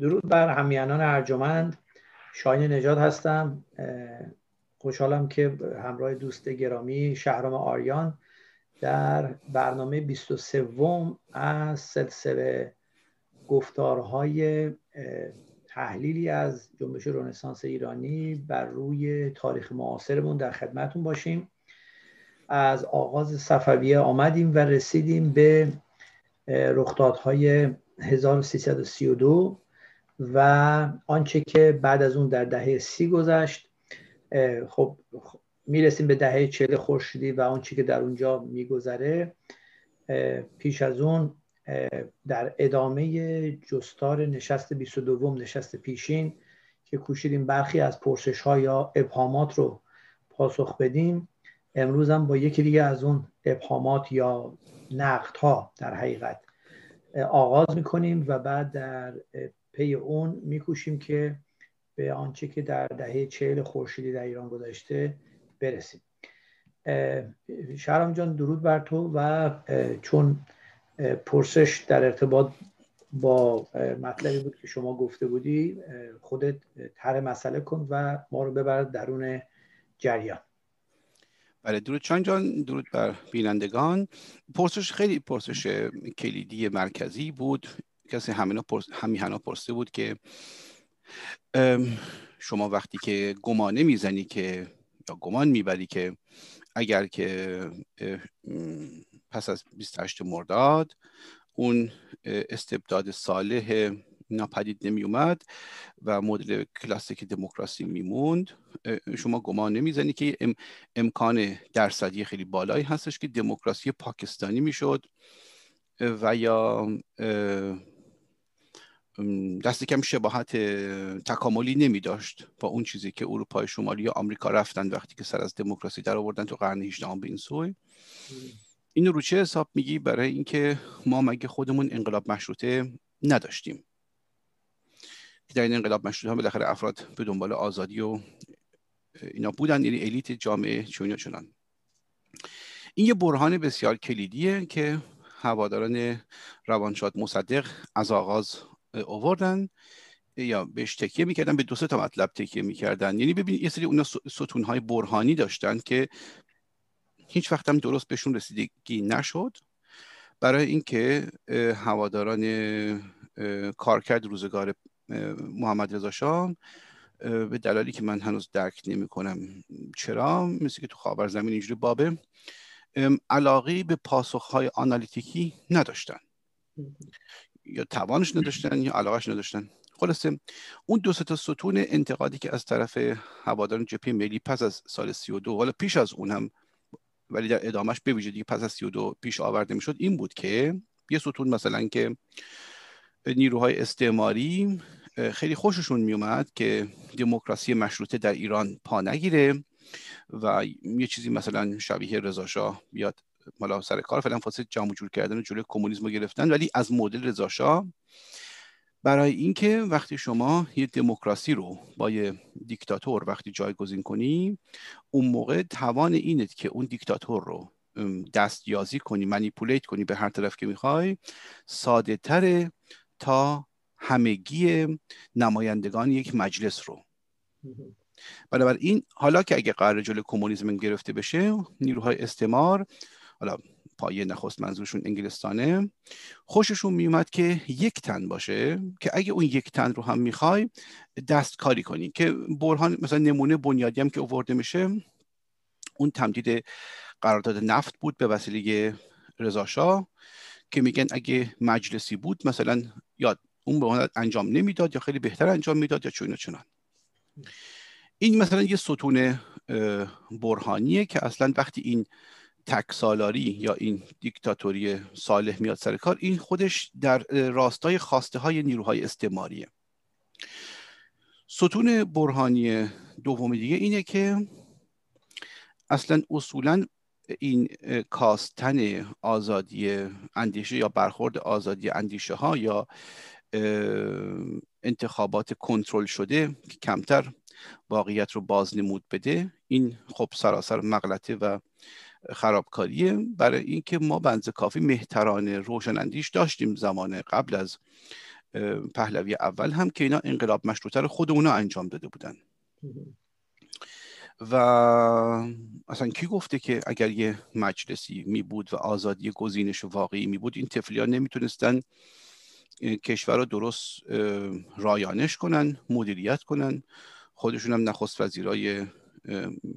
درود بر همیانان ارجمند شاین نجات هستم خوشحالم که همراه دوست گرامی شهرام آریان در برنامه 23 از سلسله گفتارهای تحلیلی از جنبش رنسانس ایرانی بر روی تاریخ معاصرمون در خدمتون باشیم از آغاز صفویه آمدیم و رسیدیم به رخدادهای 1332 و آنچه که بعد از اون در دهه سی گذشت خب میرسیم به دهه چهل خورشیدی و آنچه که در اونجا میگذره پیش از اون در ادامه جستار نشست 22 نشست پیشین که کوشیدیم برخی از پرسش ها یا ابهامات رو پاسخ بدیم امروز هم با یکی دیگه از اون ابهامات یا نقد ها در حقیقت آغاز میکنیم و بعد در پی اون میکوشیم که به آنچه که در دهه چهل خورشیدی در ایران گذشته برسیم شهرام جان درود بر تو و چون پرسش در ارتباط با مطلبی بود که شما گفته بودی خودت تر مسئله کن و ما رو ببرد درون جریان بله درود چان جان درود بر بینندگان پرسش خیلی پرسش کلیدی مرکزی بود کسی همینا پرس... همیهنا پرسیده بود که شما وقتی که گمانه میزنی که یا گمان میبری که اگر که پس از 28 مرداد اون استبداد صالح ناپدید نمی و مدل کلاسیک دموکراسی میموند شما گمان نمیزنی که امکان درصدی خیلی بالایی هستش که دموکراسی پاکستانی میشد و یا دست کم شباهت تکاملی نمی داشت با اون چیزی که اروپای شمالی یا آمریکا رفتن وقتی که سر از دموکراسی در آوردن تو قرن 18 به این سوی این رو چه حساب میگی برای اینکه ما مگه خودمون انقلاب مشروطه نداشتیم که در این انقلاب مشروطه هم بالاخره افراد به دنبال آزادی و اینا بودن یعنی الیت جامعه چون چنان این یه برهان بسیار کلیدیه که هواداران روانشاد مصدق از آغاز آوردن یا بهش تکیه میکردن به دو سه تا مطلب تکیه میکردن یعنی ببین یه سری اونا ستونهای برهانی داشتن که هیچ وقت هم درست بهشون رسیدگی نشد برای اینکه هواداران کارکرد روزگار محمد رضا به دلالی که من هنوز درک نمی کنم چرا مثل که تو خاور زمین اینجوری بابه علاقه به پاسخهای آنالیتیکی نداشتن یا توانش نداشتن یا علاقهش نداشتن خلاصه اون دو ستون انتقادی که از طرف هواداران جپی ملی پس از سال 32 حالا پیش از اون هم ولی در ادامهش به ویژه دیگه پس از 32 پیش آورده میشد این بود که یه ستون مثلا که نیروهای استعماری خیلی خوششون میومد که دموکراسی مشروطه در ایران پا نگیره و یه چیزی مثلا شبیه رضا بیاد مالا سر کار فعلا فاصله جمع جور کردن و جلوی کمونیسم رو گرفتن ولی از مدل رضا برای اینکه وقتی شما یه دموکراسی رو با یه دیکتاتور وقتی جایگزین کنی اون موقع توان اینه که اون دیکتاتور رو دستیازی کنی منیپولیت کنی به هر طرف که میخوای ساده تره تا همگی نمایندگان یک مجلس رو بنابراین حالا که اگه قرار جلو کمونیسم گرفته بشه نیروهای استعمار حالا پایه نخست منظورشون انگلستانه خوششون میومد که یک تن باشه که اگه اون یک تن رو هم میخوای دست کاری کنی که برهان مثلا نمونه بنیادی هم که اوورده میشه اون تمدید قرارداد نفت بود به وسیله رضا که میگن اگه مجلسی بود مثلا یا اون به اون انجام نمیداد یا خیلی بهتر انجام میداد یا چون چنان این مثلا یه ستون برهانیه که اصلا وقتی این تک سالاری یا این دیکتاتوری صالح میاد سر کار این خودش در راستای خواسته های نیروهای استعماریه ستون برهانی دوم دیگه اینه که اصلا اصولا این کاستن آزادی اندیشه یا برخورد آزادی اندیشه ها یا انتخابات کنترل شده که کمتر واقعیت رو بازنمود بده این خب سراسر مغلطه و خرابکاریه برای اینکه ما بنز کافی مهتران روشنندیش داشتیم زمان قبل از پهلوی اول هم که اینا انقلاب مشروطه رو خود اونا انجام داده بودن و اصلا کی گفته که اگر یه مجلسی می بود و آزادی گزینش واقعی می بود این ها نمیتونستن کشور رو درست رایانش کنن مدیریت کنن خودشون هم نخست وزیرای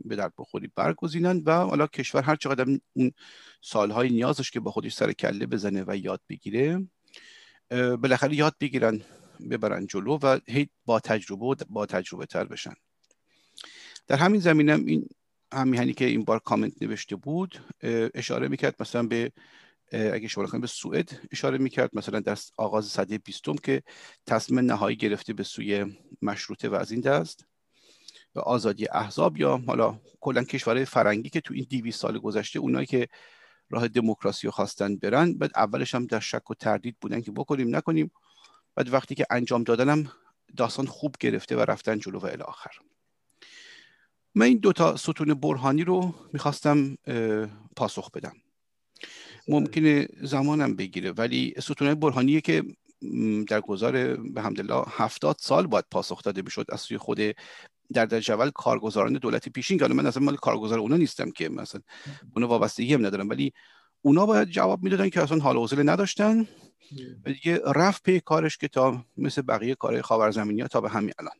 به درد بخوری برگزینند و حالا کشور هر چقدر اون سالهای نیازش که با خودش سر کله بزنه و یاد بگیره بالاخره یاد بگیرن ببرن جلو و هی با تجربه و با تجربه تر بشن در همین هم این همیهنی که این بار کامنت نوشته بود اشاره میکرد مثلا به اگه شما به سوئد اشاره میکرد مثلا در آغاز صده بیستم که تصمیم نهایی گرفته به سوی مشروطه و از این دست آزادی احزاب یا حالا کلا کشورهای فرنگی که تو این 200 سال گذشته اونایی که راه دموکراسی رو خواستن برن بعد اولش هم در شک و تردید بودن که بکنیم نکنیم بعد وقتی که انجام دادنم داستان خوب گرفته و رفتن جلو و الی آخر من این دوتا ستون برهانی رو میخواستم پاسخ بدم ممکنه زمانم بگیره ولی ستون برهانیه که در گذار به همدلله هفتاد سال باید پاسخ داده میشد از سوی خود در در اول کارگزاران دولت پیشین که من اصلا مال کارگزار اونا نیستم که مثلا اونا وابستگی هم ندارم ولی اونا باید جواب میدادن که اصلا حال حوصله نداشتن و دیگه رفت پی کارش که تا مثل بقیه کارهای خاورزمینی ها تا به همین الان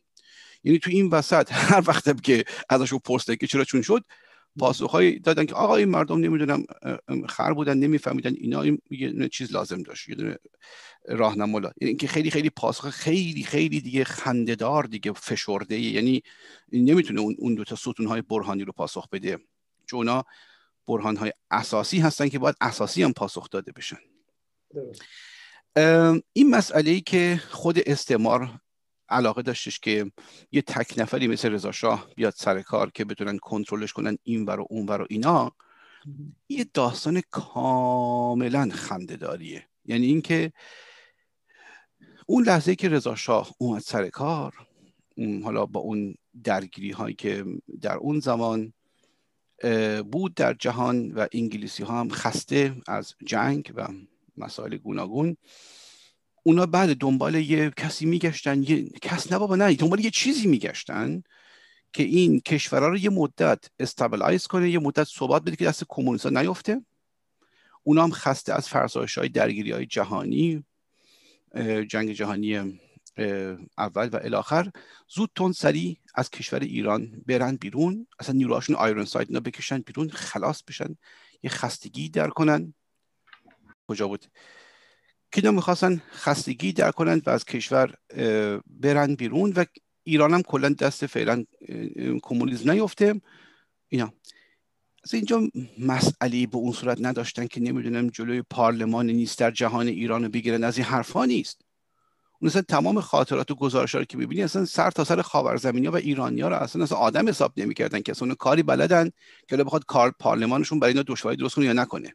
یعنی تو این وسط هر وقتم که ازش پرسیدن که چرا چون شد پاسخهایی دادن که آقا این مردم نمیدونم خر بودن نمیفهمیدن اینا این چیز لازم داشت یه دونه راهنما یعنی اینکه خیلی خیلی پاسخ خیلی خیلی دیگه خندهدار دیگه فشرده یعنی نمیتونه اون دو تا ستون های برهانی رو پاسخ بده چون اونا برهان های اساسی هستن که باید اساسی هم پاسخ داده بشن این مسئله ای که خود استعمار علاقه داشتش که یه تک نفری مثل رضا شاه بیاد سر کار که بتونن کنترلش کنن این ور و اون ور و اینا یه داستان کاملا داریه. یعنی اینکه اون لحظه که رضا شاه اومد سر کار حالا با اون درگیری هایی که در اون زمان بود در جهان و انگلیسی ها هم خسته از جنگ و مسائل گوناگون اونا بعد دنبال یه کسی میگشتن یه کس نبابا نه دنبال یه چیزی میگشتن که این کشورها رو یه مدت استابلایز کنه یه مدت ثبات بده که دست کمونیست‌ها نیفته اونا هم خسته از فرسایش های درگیری های جهانی جنگ جهانی اول و الاخر زود تون سریع از کشور ایران برن بیرون اصلا نیروهاشون آیرون سایت اینا بکشن بیرون خلاص بشن یه خستگی در کنن کجا بود که اینا میخواستن خستگی در کنند و از کشور برن بیرون و ایران هم کلا دست فعلا کمونیسم نیفته اینا از اینجا مسئله به اون صورت نداشتن که نمیدونم جلوی پارلمان نیست در جهان ایران رو بگیرن از این حرفا نیست اون اصلا تمام خاطرات و گزارش رو که ببینی اصلا سر تا سر ها و ایرانیا رو اصلا اصلا آدم حساب نمیکردن که اصلا کاری بلدن که بخواد کار پارلمانشون برای اینا دشواری درست کنه یا نکنه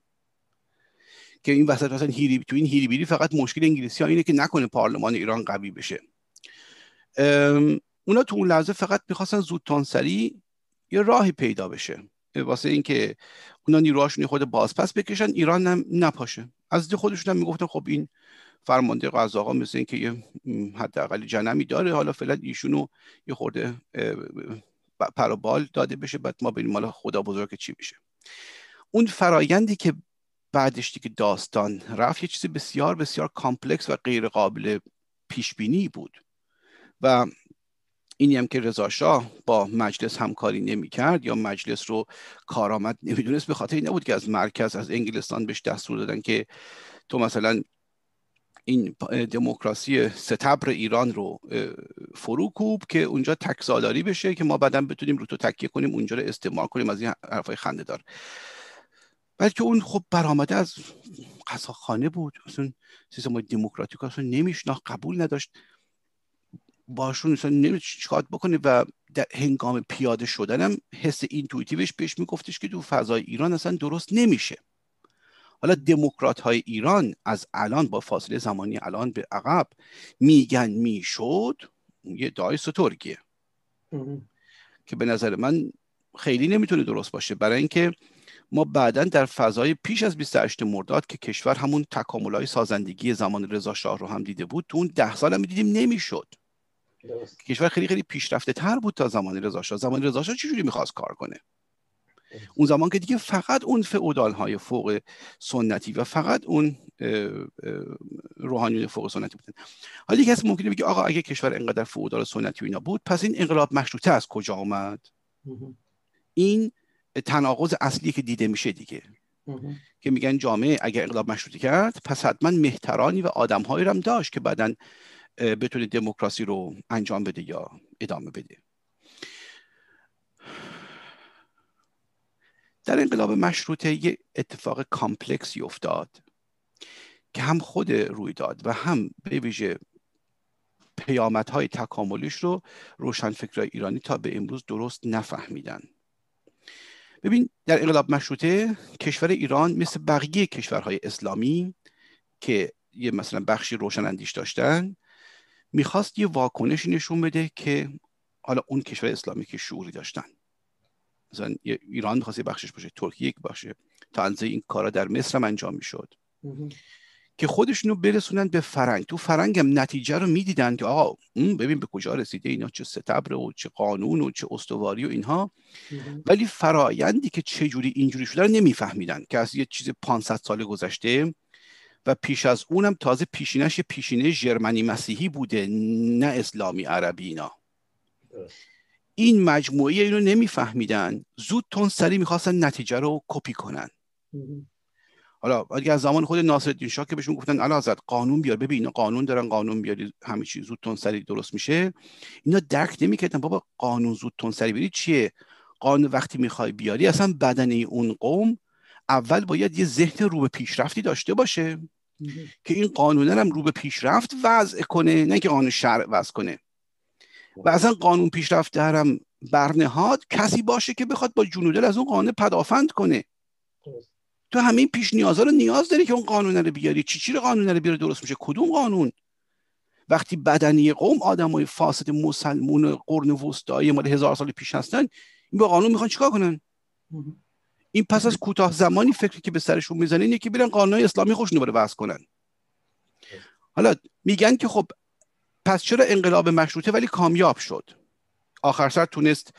که این وسط مثلا هیری تو این هیری بیری فقط مشکل انگلیسی ها اینه که نکنه پارلمان ایران قوی بشه اونا تو اون لحظه فقط میخواستن زودتانسری یه راهی پیدا بشه واسه اینکه اونا نیروهاشون خود بازپس بکشن ایران هم نپاشه از دی خودشون هم میگفتن خب این فرمانده آقا مثل اینکه یه حداقل جنمی داره حالا فعلا ایشونو یه خورده پروبال داده بشه بعد ما بریم مال خدا بزرگ چی میشه اون فرایندی که بعدش دیگه داستان رفت یه چیز بسیار بسیار کامپلکس و غیر قابل پیش بینی بود و اینی هم که رضا شاه با مجلس همکاری نمی کرد یا مجلس رو کارآمد نمیدونست به خاطر این نبود که از مرکز از انگلستان بهش دستور دادن که تو مثلا این دموکراسی ستبر ایران رو فرو کوب که اونجا تکسالاری بشه که ما بعدا بتونیم رو تو تکیه کنیم اونجا رو استعمار کنیم از این حرفای خنده دار بلکه اون خب برآمده از قصاخانه بود اصلا سیستم دموکراتیک اصلا نمیشناخت قبول نداشت باشون اصلا نمیشناخت چیکار بکنه و در هنگام پیاده شدنم حس اینتویتیوش بهش میگفتش که تو فضای ایران اصلا درست نمیشه حالا دموکرات های ایران از الان با فاصله زمانی الان به عقب میگن میشد یه دای سترگیه که به نظر من خیلی نمیتونه درست باشه برای اینکه ما بعدا در فضای پیش از 28 مرداد که کشور همون تکامل های سازندگی زمان رضا شاه رو هم دیده بود تو اون ده سال هم دیدیم نمیشد کشور خیلی خیلی پیشرفته تر بود تا زمان رضا شاه زمان رضا شاه چجوری میخواست کار کنه اون زمان که دیگه فقط اون فعودال های فوق سنتی و فقط اون روحانیون فوق سنتی بودن حالا یکی از ممکنه بگه آقا اگه کشور انقدر فعودال سنتی و اینا بود پس این انقلاب مشروطه از کجا آمد این تناقض اصلی که دیده میشه دیگه که میگن جامعه اگر انقلاب مشروطه کرد پس حتما مهترانی و آدمهایی هم داشت که بعدا بتونه دموکراسی رو انجام بده یا ادامه بده در انقلاب مشروطه یه اتفاق کامپلکسی افتاد که هم خود رویداد و هم به ویژه پیامدهای تکاملیش رو روشنفکرای ایرانی تا به امروز درست نفهمیدن ببین در انقلاب مشروطه کشور ایران مثل بقیه کشورهای اسلامی که یه مثلا بخشی روشن اندیش داشتن میخواست یه واکنشی نشون بده که حالا اون کشور اسلامی که شعوری داشتن مثلا ایران میخواست یه بخشش باشه ترکیه یک باشه تنزه این کارا در مصر هم انجام میشد که خودشونو برسونن به فرنگ تو هم نتیجه رو میدیدن که آقا اون ببین به کجا رسیده اینا چه ستبر و چه قانون و چه استواری و اینها ولی فرایندی که چه جوری اینجوری شده رو نمیفهمیدن که از یه چیز 500 سال گذشته و پیش از اونم تازه پیشینش پیشینه ژرمنی مسیحی بوده نه اسلامی عربی اینا این مجموعه اینو نمیفهمیدن زود تون سری میخواستن نتیجه رو کپی کنن حالا اگر از زمان خود ناصرالدین شاه که بهشون گفتن حضرت قانون بیار ببین قانون دارن قانون بیاری همه چیز زود سری درست میشه اینا درک نمیکردن بابا قانون زود سری بیاری چیه قانون وقتی میخوای بیاری اصلا بدنه اون قوم اول باید یه ذهن رو به پیشرفتی داشته باشه که این قانون هم رو به پیشرفت وضع کنه نه که قانون شرع وضع کنه و اصلا قانون پیشرفت هم برنهاد کسی باشه که بخواد با جنودل از اون قانون پدافند کنه تو همه این پیش نیازها رو نیاز داری که اون قانون رو بیاری چی چی رو قانون رو بیاری درست میشه کدوم قانون وقتی بدنی قوم آدمای فاسد مسلمون قرن وسطایی مال هزار سال پیش هستن این با قانون میخوان چیکار کنن این پس از کوتاه زمانی فکری که به سرشون میزنه اینه که بیرن قانون اسلامی خوش نباره وضع کنن حالا میگن که خب پس چرا انقلاب مشروطه ولی کامیاب شد آخر سر تونست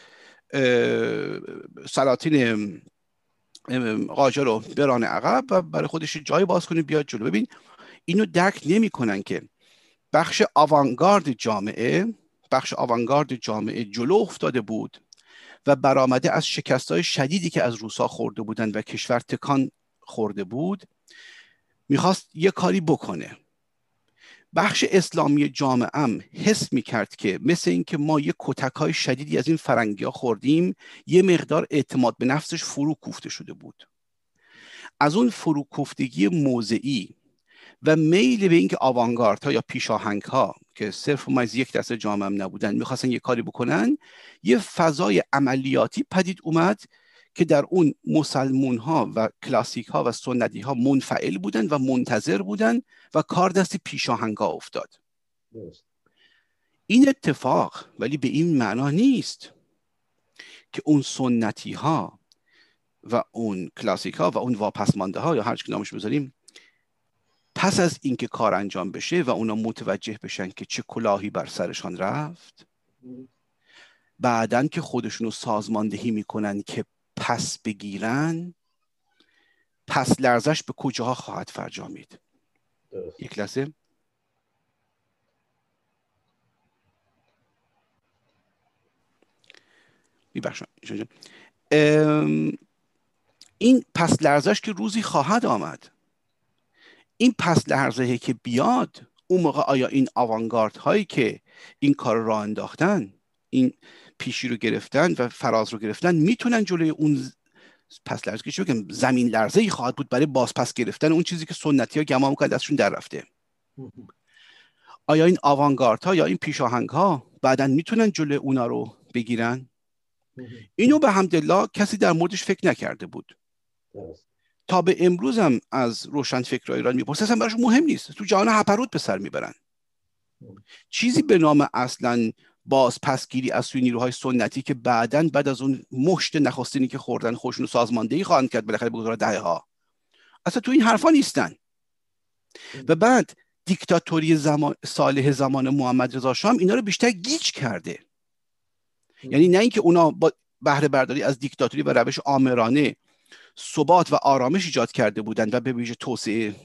سلاطین قاجر رو بران عقب و برای خودش جای باز کنه بیاد جلو ببین اینو درک نمیکنن که بخش آوانگارد جامعه بخش آوانگارد جامعه جلو افتاده بود و برآمده از شکست های شدیدی که از روسا خورده بودن و کشور تکان خورده بود میخواست یه کاری بکنه بخش اسلامی جامعه هم حس می کرد که مثل اینکه ما یه کتک های شدیدی از این فرنگی ها خوردیم یه مقدار اعتماد به نفسش فرو کوفته شده بود از اون فروکوفتگی موضعی و میل به اینکه آوانگارد ها یا پیشاهنگ ها که صرف ما از یک دسته جامعه نبودن میخواستن یه کاری بکنن یه فضای عملیاتی پدید اومد که در اون مسلمون ها و کلاسیک ها و سنتی ها منفعل بودن و منتظر بودن و کار دست پیشاهنگا افتاد این اتفاق ولی به این معنا نیست که اون سنتی ها و اون کلاسیک ها و اون واپسمانده ها یا هر که نامش بذاریم پس از اینکه کار انجام بشه و اونا متوجه بشن که چه کلاهی بر سرشان رفت بعدن که خودشون رو سازماندهی میکنن که پس بگیرن پس لرزش به کجاها خواهد فرجامید یک لحظه این پس لرزش که روزی خواهد آمد این پس لرزه که بیاد اون موقع آیا این آوانگارد هایی که این کار را انداختن این پیشی رو گرفتن و فراز رو گرفتن میتونن جلوی اون پس لرزش کشی که زمین لرزه ای خواهد بود برای بازپس گرفتن اون چیزی که سنتی ها گمان میکنند ازشون در رفته آیا این آوانگارت ها یا این پیشاهنگ ها بعدا میتونن جلوی اونا رو بگیرن اینو به همدلله کسی در موردش فکر نکرده بود تا به امروز هم از روشن فکر ایران میپرسه اصلا براش مهم نیست تو جهان هپرود به سر میبرن چیزی به نام اصلا باز پسگیری از سوی نیروهای سنتی که بعدا بعد از اون مشت نخستینی که خوردن خودشون سازماندهی خواهند کرد بالاخره بگذار دهه ها اصلا تو این حرفا نیستن و بعد دیکتاتوری زمان صالح زمان محمد رضا شام اینا رو بیشتر گیج کرده یعنی نه اینکه اونا با بهره برداری از دیکتاتوری و روش آمرانه ثبات و آرامش ایجاد کرده بودند و به ویژه توسعه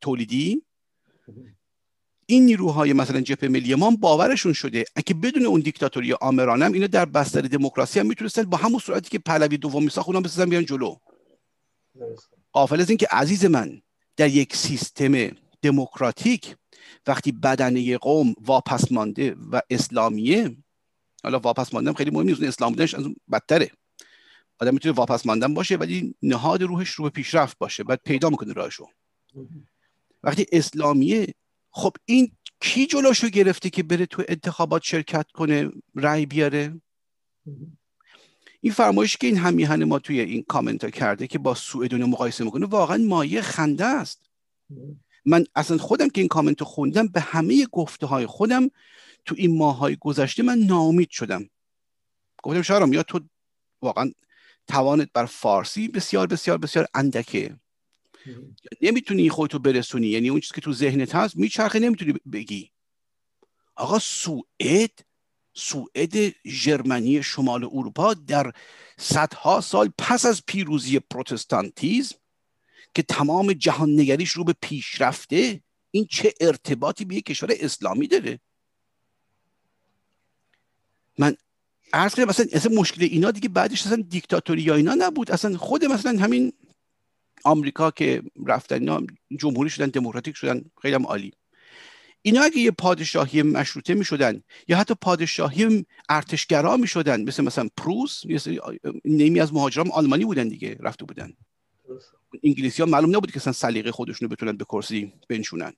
تولیدی این نیروهای مثلا جبهه ملی ما باورشون شده اگه بدون اون دیکتاتوری آمرانم هم اینا در بستر دموکراسی هم میتونستن با همون سرعتی که پهلوی دوم ساخت اونا بسازن بیان جلو قافل از اینکه عزیز من در یک سیستم دموکراتیک وقتی بدنه قوم واپس مانده و اسلامیه حالا واپس ماندن خیلی مهم نیست اسلام بودنش از اون بدتره آدم میتونه واپس ماندن باشه ولی نهاد روحش رو به پیشرفت باشه بعد پیدا میکنه راهشو وقتی اسلامیه خب این کی جلوشو گرفته که بره تو انتخابات شرکت کنه رأی بیاره این فرمایش که این همیهن ما توی این کامنت ها کرده که با سوئدون مقایسه میکنه واقعا مایه خنده است من اصلا خودم که این کامنت رو خوندم به همه گفته های خودم تو این ماه های گذشته من ناامید شدم گفتم شهرام یا تو واقعا توانت بر فارسی بسیار بسیار بسیار اندکه نمیتونی خودتو برسونی یعنی اون چیزی که تو ذهنت هست میچرخه نمیتونی بگی آقا سوئد سوئد جرمنی شمال اروپا در صدها سال پس از پیروزی پروتستانتیزم که تمام جهان نگریش رو به پیش رفته این چه ارتباطی به یک کشور اسلامی داره من عرض مثلا اصلا مشکل اینا دیگه بعدش اصلا دیکتاتوری یا اینا نبود اصلا خود مثلا همین آمریکا که رفتن اینا جمهوری شدن دموکراتیک شدن خیلی هم عالی اینا اگه یه پادشاهی مشروطه می شدن یا حتی پادشاهی ارتشگرا می شدن مثل مثلا پروس نیمی از مهاجران آلمانی بودن دیگه رفته بودن انگلیسی ها معلوم نبود که اصلا سلیقه خودشون رو بتونن به کرسی بنشونن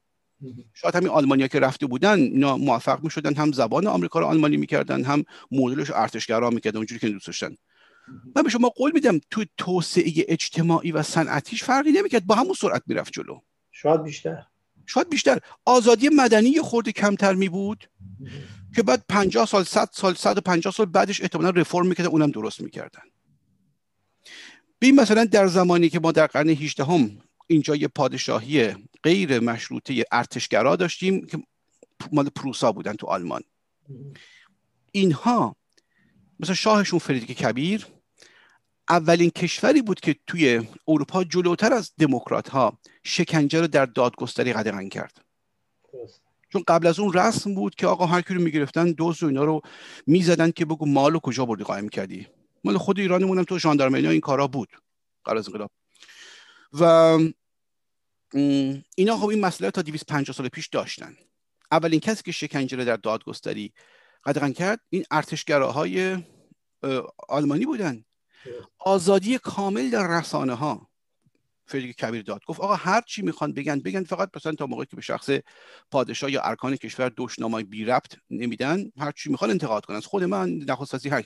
شاید همین آلمانیا که رفته بودن اینا موفق می شدن هم زبان آمریکا رو آلمانی میکردن هم مدلش ارتشگرا میکردن اونجوری که دوست داشتن من به شما قول میدم تو توسعه اجتماعی و صنعتیش فرقی نمیکرد با همون سرعت میرفت جلو شاید بیشتر شاید بیشتر آزادی مدنی یه خورده کمتر می بود که بعد 50 سال 100 سال 150 سال بعدش احتمالا رفرم میکردن اونم درست میکردن ببین مثلا در زمانی که ما در قرن 18 هم اینجا یه پادشاهی غیر مشروطه ارتشگرا داشتیم که مال پروسا بودن تو آلمان اینها مثلا شاهشون فریدریک کبیر اولین کشوری بود که توی اروپا جلوتر از دموکرات ها شکنجه رو در دادگستری قدغن کرد چون قبل از اون رسم بود که آقا هر رو میگرفتن دوز و اینا رو میزدن که بگو مالو کجا بردی قائم کردی مال خود ایرانمون هم تو ژاندارمری این کارا بود قبل از انقلاب و اینا خب این مسئله تا 250 سال پیش داشتن اولین کسی که شکنجه رو در دادگستری قدغن کرد این ارتشگراهای آلمانی بودن آزادی کامل در رسانه ها فریدریک کبیر داد گفت آقا هر چی میخوان بگن بگن فقط مثلا تا موقعی که به شخص پادشاه یا ارکان کشور دوشنامای بی ربط نمیدن هر چی میخوان انتقاد کنن خود من نخست وزیر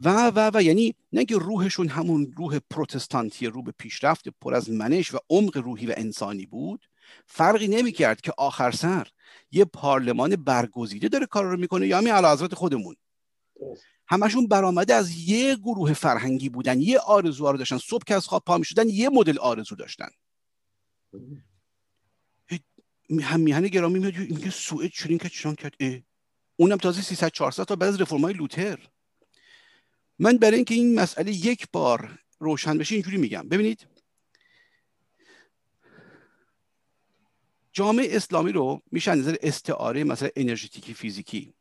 و و و یعنی نه روحشون همون روح پروتستانتی رو به پیشرفت پر از منش و عمق روحی و انسانی بود فرقی نمیکرد که آخر سر یه پارلمان برگزیده داره کار رو میکنه یا همین حضرت خودمون همشون برآمده از یه گروه فرهنگی بودن یه آرزو رو داشتن صبح که از خواب پا میشدن یه مدل آرزو داشتن هم میهن گرامی میاد میگه سوئد چورین که کرد اونم تازه 300 400 تا بعد از رفرمای لوتر من برای اینکه این مسئله یک بار روشن بشه اینجوری میگم ببینید جامعه اسلامی رو میشه نظر استعاره مثلا انرژتیکی فیزیکی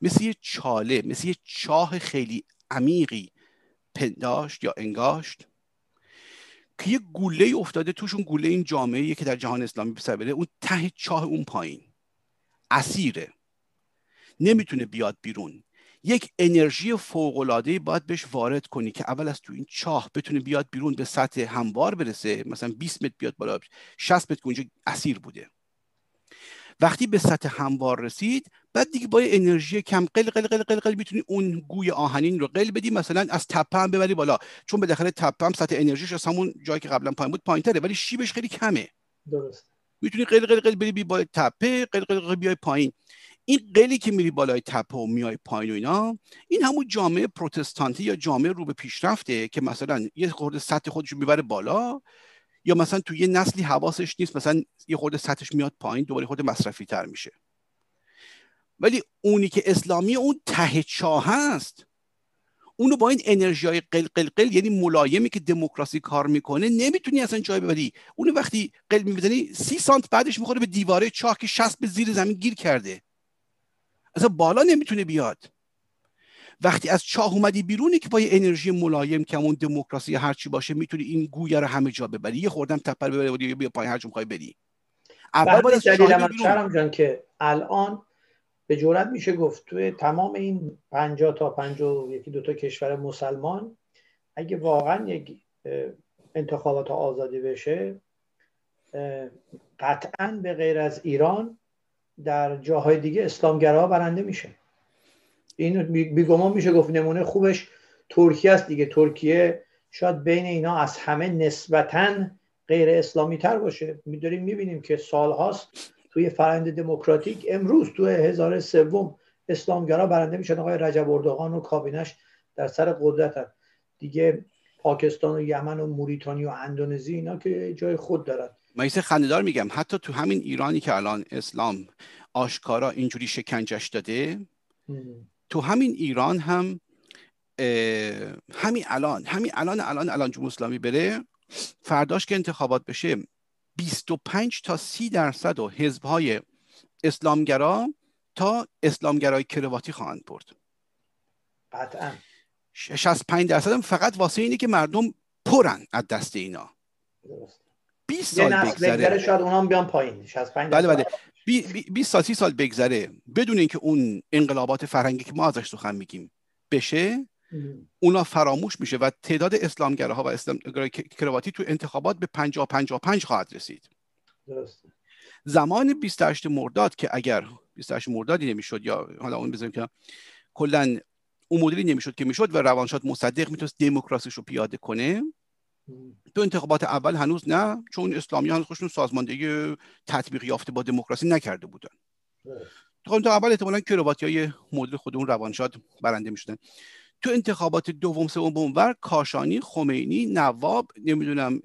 مثل یه چاله مثل یه چاه خیلی عمیقی پنداشت یا انگاشت که یه گوله افتاده توش اون گوله این جامعه که در جهان اسلامی بسر اون ته چاه اون پایین اسیره نمیتونه بیاد بیرون یک انرژی فوقلادهی باید بهش وارد کنی که اول از تو این چاه بتونه بیاد بیرون به سطح هموار برسه مثلا 20 متر بیاد بالا 60 متر که اونجا اسیر بوده وقتی به سطح هموار رسید بعد دیگه با انرژی کم قل قل قل قل قل میتونی اون گوی آهنین رو قل بدی مثلا از تپه هم ببری بالا چون به داخل تپه هم سطح انرژیش از همون جایی که قبلا پایین بود تره ولی شیبش خیلی کمه درست میتونی قل قل قل بری بیای تپه قل قل قل بیای پایین این قلی که میری بالای تپه و میای پایین و اینا این همون جامعه پروتستانتی یا جامعه رو به پیشرفته که مثلا یه خورده سطح خودش میبره بالا یا مثلا تو یه نسلی حواسش نیست مثلا یه خورده سطحش میاد پایین دوباره خود مصرفی تر میشه ولی اونی که اسلامی اون ته چاه هست اونو با این انرژی های قل, قل, قل یعنی ملایمی که دموکراسی کار میکنه نمیتونی اصلا جای ببری اونو وقتی قل میزنی سی سانت بعدش میخوره به دیواره چاه که شست به زیر زمین گیر کرده اصلا بالا نمیتونه بیاد وقتی از چاه اومدی بیرونی که با یه انرژی ملایم که همون دموکراسی هر هرچی باشه میتونی این گویه رو همه جا ببری یه خوردم تپر ببری بیا پای هر میخوای بری اول باید شرم جان که الان به جرات میشه گفت توی تمام این 50 تا پنجو یکی دو تا کشور مسلمان اگه واقعا یک انتخابات آزادی بشه قطعا به غیر از ایران در جاهای دیگه اسلامگراها برنده میشه این بیگمان میشه گفت نمونه خوبش ترکیه است دیگه ترکیه شاید بین اینا از همه نسبتا غیر اسلامی تر باشه میداریم میبینیم که سالهاست توی فرند دموکراتیک امروز توی هزار سوم اسلامگرا برنده میشن آقای رجب اردوغان و کابینش در سر قدرت هست دیگه پاکستان و یمن و موریتانی و اندونزی اینا که جای خود دارن من خنددار میگم حتی تو همین ایرانی که الان اسلام آشکارا اینجوری شکنجش داده تو همین ایران هم همین الان همین الان الان الان جمهوری اسلامی بره فرداش که انتخابات بشه 25 تا 30 درصد و های اسلامگرا تا اسلامگرای کرواتی خواهند برد قطعا 65 درصد هم فقط واسه اینه که مردم پرن از دست اینا 20 سال بگذره شاید اونام هم بیان پایین 65 بله بله 20 سال 30 سال بگذره بدون اینکه اون انقلابات فرهنگی که ما ازش سخن میگیم بشه اونا فراموش میشه و تعداد اسلامگراها و اسلام کرواتی تو انتخابات به 50 55 خواهد رسید زمان 28 مرداد که اگر 28 مردادی نمیشد یا حالا اون بزنیم که کلا اون مدلی نمیشد که میشد و روانشاد مصدق میتونست دموکراسیش رو پیاده کنه تو انتخابات اول هنوز نه چون اسلامی هنوز سازمانده سازماندهی تطبیق یافته با دموکراسی نکرده بودن تو خب، اول احتمالاً کرواتی های مدل اون روانشاد برنده میشدن تو انتخابات دوم سوم بومور کاشانی خمینی نواب نمیدونم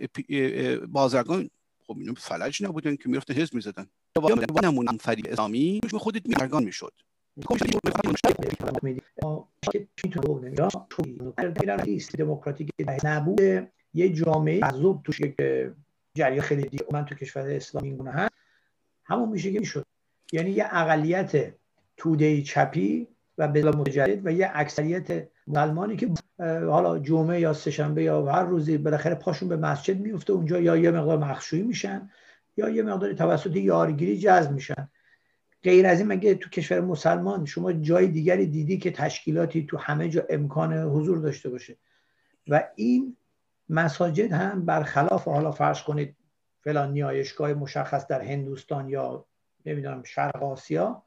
بازرگان خب اینو فلج نبودن که میرفتن حزب میزدن نمونم فرید اسلامی خودت میرگان میشد خب، دموکراتیک نبوده. یه جامعه عذوب توش که جریان خیلی دیگه من تو کشور اسلامی این هست همون میشه که میشد یعنی یه اقلیت توده چپی و بلا مجدد و یه اکثریت مسلمانی که حالا جمعه یا سهشنبه یا هر روزی بالاخره پاشون به مسجد میفته اونجا یا یه مقدار مخشویی میشن یا یه مقدار توسط یارگیری جذب میشن غیر از این مگه تو کشور مسلمان شما جای دیگری دیدی که تشکیلاتی تو همه جا امکان حضور داشته باشه و این مساجد هم برخلاف حالا فرض کنید فلان نیایشگاه مشخص در هندوستان یا نمیدونم شرق آسیا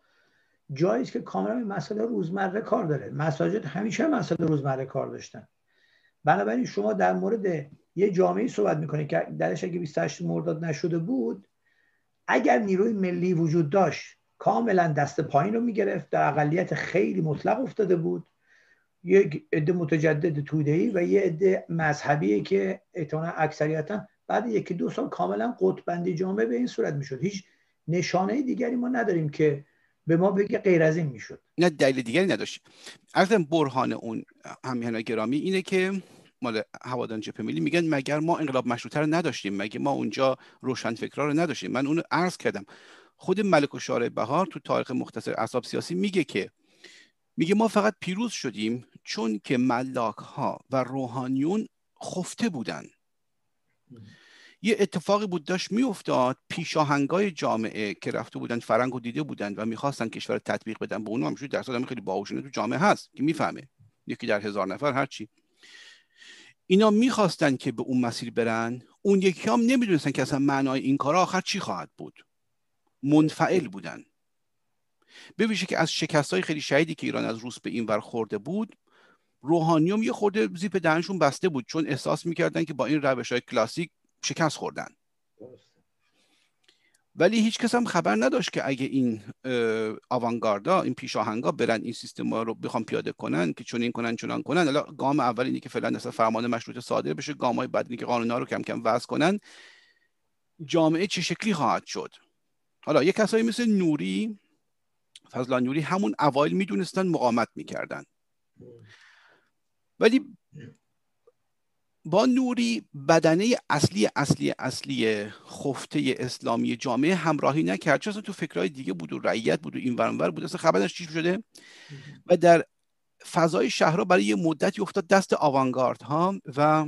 جایی که کاملا به روزمره کار داره مساجد همیشه مسائل روزمره کار داشتن بنابراین شما در مورد یه جامعه صحبت میکنید که درش اگه 28 مرداد نشده بود اگر نیروی ملی وجود داشت کاملا دست پایین رو میگرفت در اقلیت خیلی مطلق افتاده بود یک عده متجدد ای و یه عده مذهبی که احتمالا اکثریتا بعد یکی دو سال کاملا قطبندی جامعه به این صورت میشد هیچ نشانه دیگری ما نداریم که به ما بگه غیر از این میشد نه دلیل دیگری نداشت اصلا برهان اون همنا گرامی اینه که مال هوادان جپ ملی میگن مگر ما انقلاب مشروطه رو نداشتیم مگه ما اونجا روشن فکرا رو نداشتیم من اونو عرض کردم خود ملک و بهار تو تاریخ مختصر اصاب سیاسی میگه که میگه ما فقط پیروز شدیم چون که ملاک ها و روحانیون خفته بودن یه اتفاقی بود داشت میافتاد پیشاهنگای جامعه که رفته بودن فرنگ و دیده بودن و میخواستن کشور تطبیق بدن به اونم همشون درصد خیلی باوشونه تو جامعه هست که میفهمه یکی در هزار نفر هرچی اینا میخواستن که به اون مسیر برن اون یکی هم نمیدونستن که اصلا معنای این کار آخر چی خواهد بود منفعل بودن به که از شکست های خیلی شهیدی که ایران از روس به این ور خورده بود روحانیوم یه خورده زیپ دهنشون بسته بود چون احساس میکردن که با این روش های کلاسیک شکست خوردن ولی هیچ کس هم خبر نداشت که اگه این آوانگاردا این پیشاهنگا برن این سیستم رو بخوام پیاده کنن که این کنن چونان کنن حالا گام اول اینه که فعلا اصلا فرمان مشروط صادر بشه گام های بعد که قانونا رو کم کم وضع کنن جامعه چه شکلی خواهد شد حالا یه کسایی مثل نوری نوری همون اوایل میدونستن مقامت میکردن ولی با نوری بدنه اصلی اصلی اصلی خفته اسلامی جامعه همراهی نکرد چون تو فکرهای دیگه بود و رعیت بود و این ورانور بود اصلا خبرش چی شده و در فضای شهرها برای یه مدتی افتاد دست آوانگارد ها و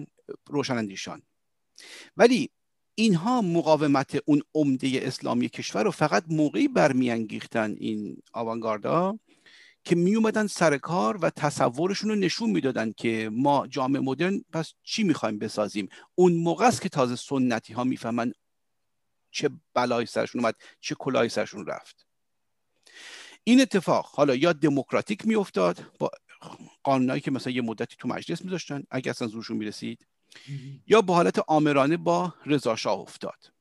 روشنندیشان ولی اینها مقاومت اون عمده اسلامی کشور رو فقط موقعی برمیانگیختن این آوانگاردا که می اومدن سر کار و تصورشون رو نشون میدادن که ما جامعه مدرن پس چی میخوایم بسازیم اون موقع است که تازه سنتی ها میفهمن چه بلایی سرشون اومد چه کلاهی سرشون رفت این اتفاق حالا یا دموکراتیک میافتاد با قانونایی که مثلا یه مدتی تو مجلس میذاشتن اگه اصلا زورشون میرسید یا به حالت آمرانه با شاه افتاد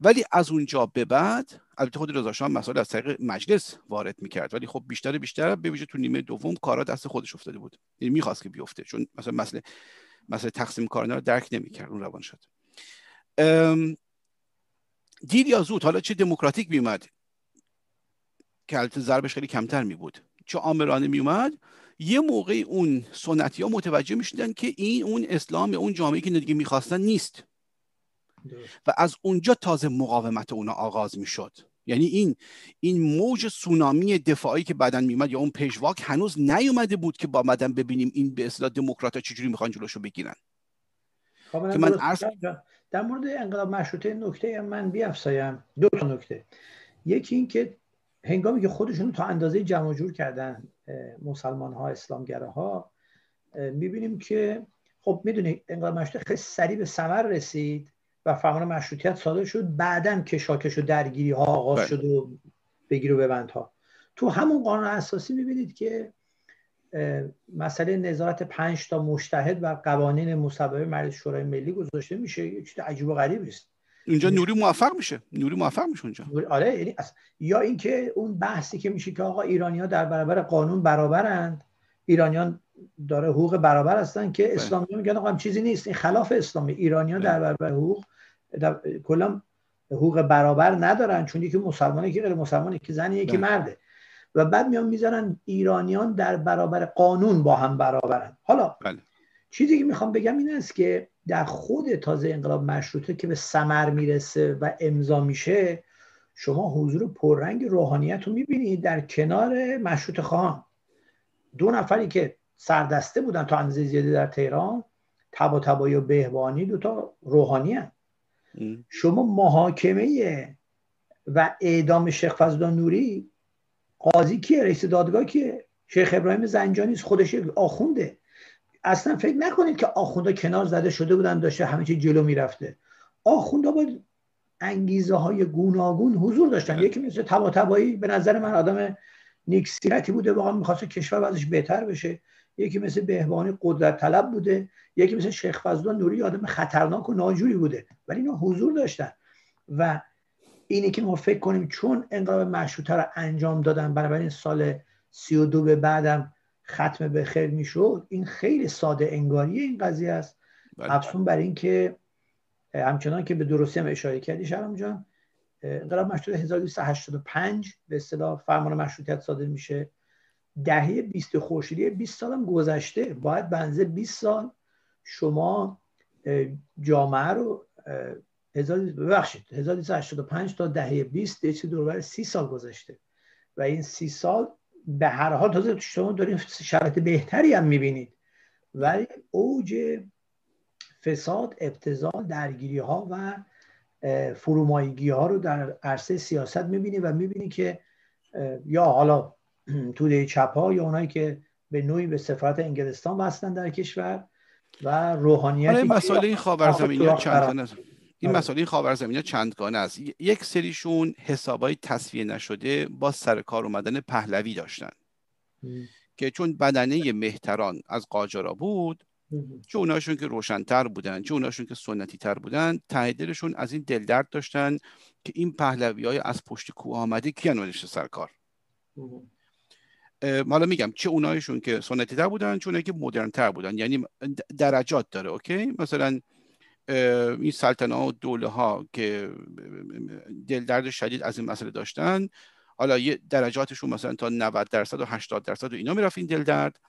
ولی از اونجا به بعد البته خود هم مسائل از طریق مجلس وارد میکرد ولی خب بیشتر بیشتر به تو نیمه دوم کارا دست خودش افتاده بود یعنی میخواست که بیفته چون مثلا مسئله تقسیم کارنا رو درک نمیکرد اون روان شد دیر یا زود حالا چه دموکراتیک میومد که البته ضربش خیلی کمتر می بود چه آمرانه میومد یه موقعی اون سنتی ها متوجه میشدن که این اون اسلام اون جامعه که دیگه میخواستن نیست و از اونجا تازه مقاومت اونا آغاز میشد یعنی این این موج سونامی دفاعی که بعدا میمد یا اون پیشواک هنوز نیومده بود که با بعدا ببینیم این به اصطلاح دموکرات چجوری میخوان جلوشو بگیرن خب، که من در مورد انقلاب مشروطه نکته من افسایم دو تا نکته یکی این که هنگامی که خودشون تا اندازه جمع جور کردن مسلمان ها اسلامگره ها میبینیم که خب میدونید انقلاب مشروطه خیلی سریع به سمر رسید و فرمان مشروطیت صادر شد که کشاکش و درگیری ها آغاز بله. شد و بگیر و ببند ها تو همون قانون اساسی میبینید که مسئله نظارت پنج تا مشتهد و قوانین مصوبه مجلس شورای ملی گذاشته میشه یه چیز عجیب و غریب است اینجا یعنی نوری موفق میشه نوری موفق میشه اونجا آره یعنی یا اینکه اون بحثی که میشه که آقا ها در برابر قانون برابرند ایرانیان داره حقوق برابر هستن که بله. اسلامی میگن آقا چیزی نیست این خلاف اسلامی ایرانیان بله. در برابر حقوق در... حقوق برابر ندارن چون یکی مسلمانه که غیر مسلمانه که یکی بله. مرده و بعد میان میذارن ایرانیان در برابر قانون با هم برابرن حالا بله. چیزی که میخوام بگم این است که در خود تازه انقلاب مشروطه که به سمر میرسه و امضا میشه شما حضور پررنگ روحانیت رو میبینید در کنار مشروط خان دو نفری که سردسته بودن تا اندازه زیادی در تهران تبا تبایی و بهبانی دوتا روحانی هم. شما محاکمه و اعدام شیخ فضلان نوری قاضی کیه رئیس دادگاه کیه شیخ ابراهیم زنجانی خودش آخونده اصلا فکر نکنید که آخوندا کنار زده شده بودن داشته همه چی جلو میرفته آخوندا با انگیزه های گوناگون حضور داشتن بله. یکی مثل تبا تبایی به نظر من آدم نیکسیرتی بوده واقعا میخواست کشور ازش بهتر بشه یکی مثل بهبانی قدرت طلب بوده یکی مثل شیخ فضلان نوری آدم خطرناک و ناجوری بوده ولی اینا حضور داشتن و اینه که ما فکر کنیم چون انقلاب مشروطه رو انجام دادن بنابراین سال 32 به بعدم ختم به خیر میشد این خیلی ساده انگاری این قضیه است بله، افسون بله. برای اینکه همچنان که به درستی هم اشاره کردی شرم جان انقلاب مشروطه 1285 به اصطلاح فرمان مشروطیت صادر میشه دهه 20 خورشیدی 20 سال هم گذشته باید بنزه 20 سال شما جامعه رو ببخشید 1285 تا دهه 20 چه دوربر 30 سال گذشته و این 30 سال به هر حال تازه شما دارین شرایط بهتری هم میبینید ولی اوج فساد ابتزال درگیری ها و فرومایگی ها رو در عرصه سیاست میبینی و میبینی که یا حالا توده چپ ها یا اونایی که به نوعی به سفارت انگلستان بستن در کشور و روحانیت آره، مسئله این خواهر زمینی چند این آره. مسائل خاورزمینی ها چندگانه است یک سریشون حسابای تصفیه نشده با سرکار اومدن پهلوی داشتن که چون بدنه مهتران از قاجارا بود چه اوناشون که روشنتر بودن چه اوناشون که سنتی تر بودن تهدلشون از این دلدرد داشتن که این پهلوی های از پشت کوه آمده کیان سرکار حالا میگم چه اونایشون که سنتی تر بودن چون که مدرن تر بودن یعنی درجات داره اوکی مثلا این سلطنه ها و دوله ها که دلدرد شدید از این مسئله داشتن حالا یه درجاتشون مثلا تا 90 درصد و 80 درصد و اینا میرفت این دلدرد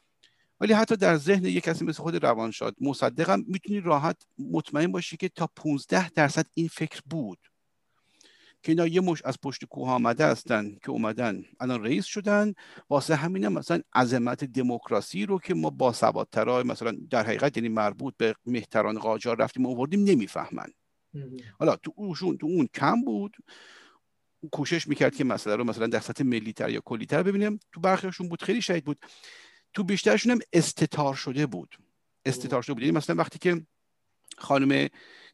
ولی حتی در ذهن یک کسی مثل خود روانشاد مصدقم میتونی راحت مطمئن باشی که تا 15 درصد این فکر بود که اینا یه مش از پشت کوه آمده هستن که اومدن الان رئیس شدن واسه همینه مثلا عظمت دموکراسی رو که ما با سوادترهای مثلا در حقیقت یعنی مربوط به مهتران قاجار رفتیم آوردیم نمیفهمن حالا تو اونشون تو اون کم بود کوشش میکرد که مسئله رو مثلا در سطح ملی تر یا کلی تر ببینیم تو برخیشون بود خیلی شهید بود تو بیشترشون هم استتار شده بود استتار شده بود یعنی مثلا وقتی که خانم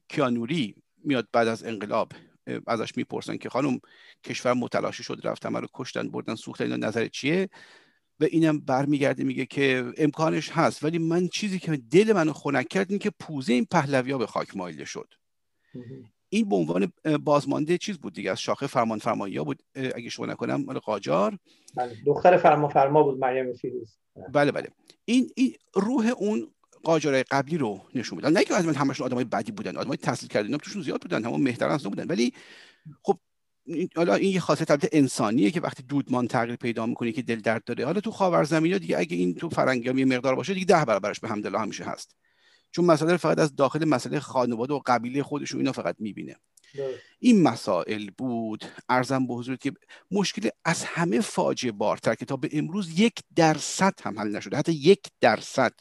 کیانوری میاد بعد از انقلاب ازش میپرسن که خانم کشور متلاشی شد رفتم رو کشتن بردن سوختن اینا نظر چیه و اینم برمیگرده میگه که امکانش هست ولی من چیزی که دل منو خنک کرد این که پوزه این پهلویا به خاک مایل شد این به عنوان بازمانده چیز بود دیگه از شاخه فرمان فرمایی ها بود اگه شما نکنم مال قاجار بله، دختر فرمان فرما بود مریم فیروز بله بله این, این روح اون قاجارای قبلی رو نشون میدن نه که از من همشون آدمای بدی بودن آدمای تحصیل کرده اینا توشون زیاد بودن همون مهتر از بودن ولی خب حالا این یه خاصیت البته انسانیه که وقتی دودمان تغییر پیدا میکنه که دل درد داره حالا تو خاورزمینا دیگه اگه این تو فرنگیام یه مقدار باشه دیگه ده برابرش به همدلله همیشه هست چون مسئله فقط از داخل مسئله خانواده و قبیله خودش اینا فقط میبینه این مسائل بود ارزم به حضورت که مشکل از همه فاجعه بارتر که تا به امروز یک درصد هم حل نشده حتی یک درصد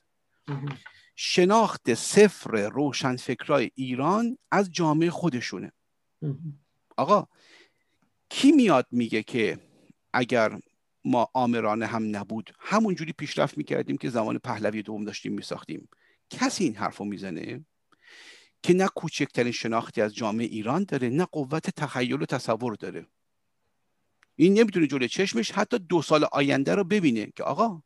شناخت صفر روشنفکرای ایران از جامعه خودشونه آقا کی میاد میگه که اگر ما آمرانه هم نبود همونجوری پیشرفت میکردیم که زمان پهلوی دوم داشتیم میساختیم کسی این حرفو میزنه که نه کوچکترین شناختی از جامعه ایران داره نه قوت تخیل و تصور داره این نمیتونه جلوی چشمش حتی دو سال آینده رو ببینه که آقا